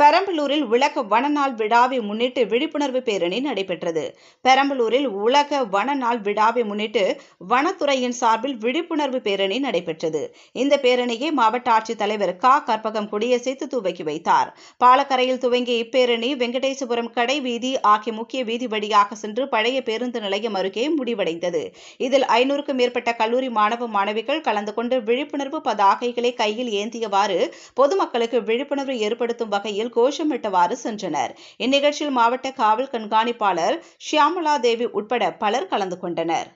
பெரம்பலூரில் உலக வனநாள் விழாவை முன்னிட்டு விழிப்புணர்வு பேரணி நடைபெற்றது பெரம்பலூரில் உலக வனநாள் விழாவை முன்னிட்டு வனத்துறையின் சார்பில் விழிப்புணர்வு பேரணி நடைபெற்றது இந்த பேரணியை மாவட்ட ஆட்சித்தலைவர் கா கற்பகம் கொடியசைத்து துவக்கி வைத்தார் பாலக்கரையில் துவங்கிய இப்பேரணி வெங்கடேசபுரம் கடை வீதி ஆகிய முக்கிய வீதி வழியாக சென்று பழைய பேருந்து நிலையம் அருகே முடிவடைந்தது இதில் ஐநூறுக்கும் மேற்பட்ட கல்லூரி மாணவ மாணவிகள் கலந்து கொண்டு விழிப்புணர்வு பதாகைகளை கையில் ஏந்தியவாறு பொதுமக்களுக்கு விழிப்புணர்வு ஏற்படுத்தும் வகையில் கோஷமிட்டவாறு சென்றனர் இந்நிகழ்ச்சியில் மாவட்ட காவல் கண்காணிப்பாளர் ஷியாமலா தேவி உட்பட பலர் கலந்து கொண்டனர்